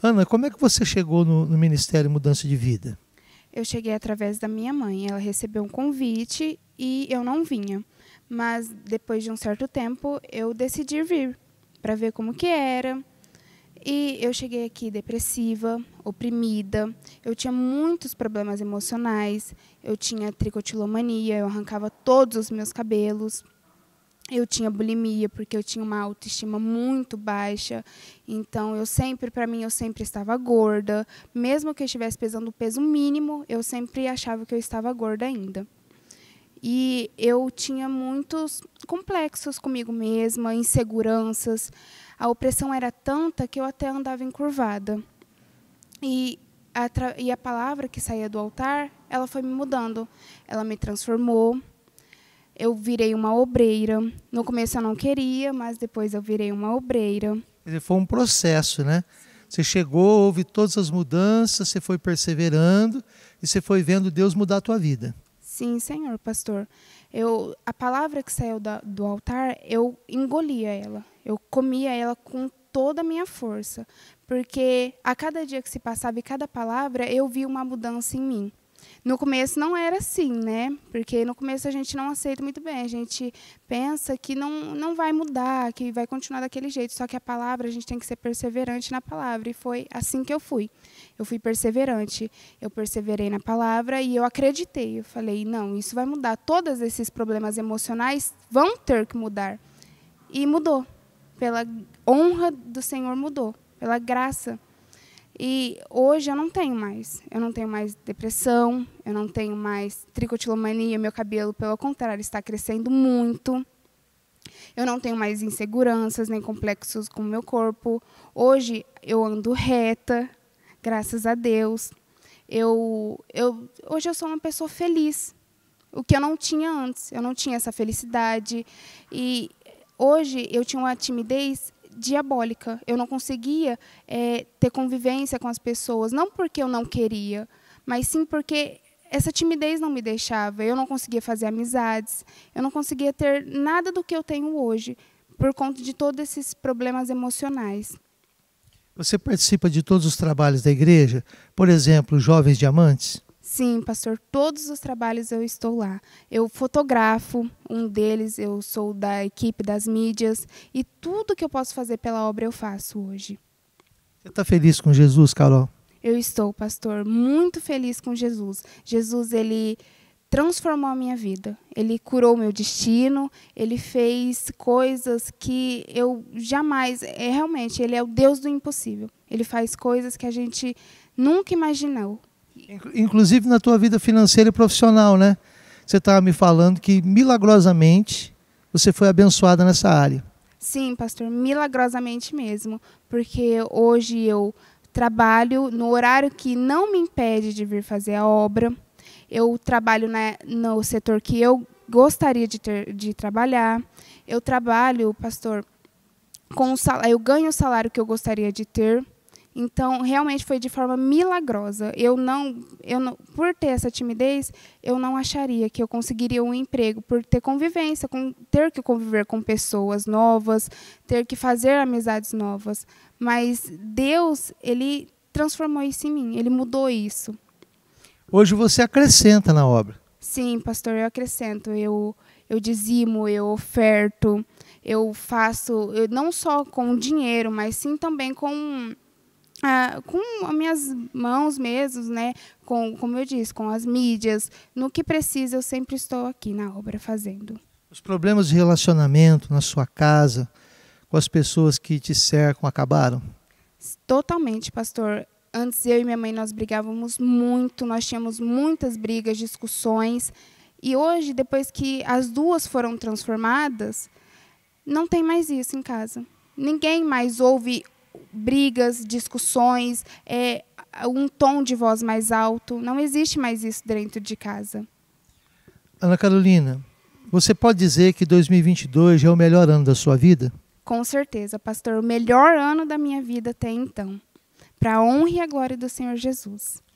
Ana, como é que você chegou no, no Ministério Mudança de Vida? Eu cheguei através da minha mãe. Ela recebeu um convite e eu não vinha. Mas depois de um certo tempo, eu decidi vir para ver como que era. E eu cheguei aqui depressiva, oprimida. Eu tinha muitos problemas emocionais. Eu tinha tricotilomania, eu arrancava todos os meus cabelos eu tinha bulimia porque eu tinha uma autoestima muito baixa. Então eu sempre, para mim, eu sempre estava gorda, mesmo que eu estivesse pesando o peso mínimo, eu sempre achava que eu estava gorda ainda. E eu tinha muitos complexos comigo mesma, inseguranças. A opressão era tanta que eu até andava encurvada. E a, e a palavra que saía do altar, ela foi me mudando, ela me transformou eu virei uma obreira. No começo eu não queria, mas depois eu virei uma obreira. foi um processo, né? Você chegou, houve todas as mudanças, você foi perseverando e você foi vendo Deus mudar a tua vida. Sim, senhor pastor. Eu, a palavra que saiu da, do altar, eu engolia ela. Eu comia ela com toda a minha força, porque a cada dia que se passava e cada palavra, eu vi uma mudança em mim. No começo não era assim, né? Porque no começo a gente não aceita muito bem, a gente pensa que não, não vai mudar, que vai continuar daquele jeito, só que a palavra, a gente tem que ser perseverante na palavra, e foi assim que eu fui. Eu fui perseverante, eu perseverei na palavra e eu acreditei. Eu falei, não, isso vai mudar, todos esses problemas emocionais vão ter que mudar. E mudou. Pela honra do Senhor mudou, pela graça e hoje eu não tenho mais. Eu não tenho mais depressão, eu não tenho mais tricotilomania, meu cabelo, pelo contrário, está crescendo muito. Eu não tenho mais inseguranças nem complexos com o meu corpo. Hoje eu ando reta, graças a Deus. Eu, eu, hoje eu sou uma pessoa feliz, o que eu não tinha antes. Eu não tinha essa felicidade. E hoje eu tinha uma timidez diabólica. Eu não conseguia é, ter convivência com as pessoas, não porque eu não queria, mas sim porque essa timidez não me deixava. Eu não conseguia fazer amizades, eu não conseguia ter nada do que eu tenho hoje, por conta de todos esses problemas emocionais. Você participa de todos os trabalhos da igreja? Por exemplo, Jovens Diamantes? Sim, pastor, todos os trabalhos eu estou lá. Eu fotografo um deles, eu sou da equipe das mídias e tudo que eu posso fazer pela obra eu faço hoje. Você está feliz com Jesus, Carol? Eu estou, pastor, muito feliz com Jesus. Jesus, ele transformou a minha vida. Ele curou meu destino, ele fez coisas que eu jamais. É, realmente, ele é o Deus do impossível. Ele faz coisas que a gente nunca imaginou. Inclusive na tua vida financeira e profissional, né? Você estava me falando que milagrosamente você foi abençoada nessa área. Sim, pastor, milagrosamente mesmo, porque hoje eu trabalho no horário que não me impede de vir fazer a obra. Eu trabalho na, né, no setor que eu gostaria de, ter, de trabalhar. Eu trabalho, pastor, com o salário, eu ganho o salário que eu gostaria de ter. Então, realmente foi de forma milagrosa. Eu não, eu não, por ter essa timidez, eu não acharia que eu conseguiria um emprego por ter convivência, com, ter que conviver com pessoas novas, ter que fazer amizades novas. Mas Deus, ele transformou isso em mim, ele mudou isso. Hoje você acrescenta na obra. Sim, pastor, eu acrescento. Eu eu dizimo, eu oferto, eu faço, eu não só com dinheiro, mas sim também com ah, com as minhas mãos mesmo, né? com, como eu disse, com as mídias. No que precisa, eu sempre estou aqui na obra fazendo. Os problemas de relacionamento na sua casa, com as pessoas que te cercam, acabaram? Totalmente, pastor. Antes eu e minha mãe nós brigávamos muito, nós tínhamos muitas brigas, discussões. E hoje, depois que as duas foram transformadas, não tem mais isso em casa. Ninguém mais ouve brigas, discussões, é, um tom de voz mais alto. Não existe mais isso dentro de casa. Ana Carolina, você pode dizer que 2022 é o melhor ano da sua vida? Com certeza, pastor. O melhor ano da minha vida até então. Para a honra e a glória do Senhor Jesus.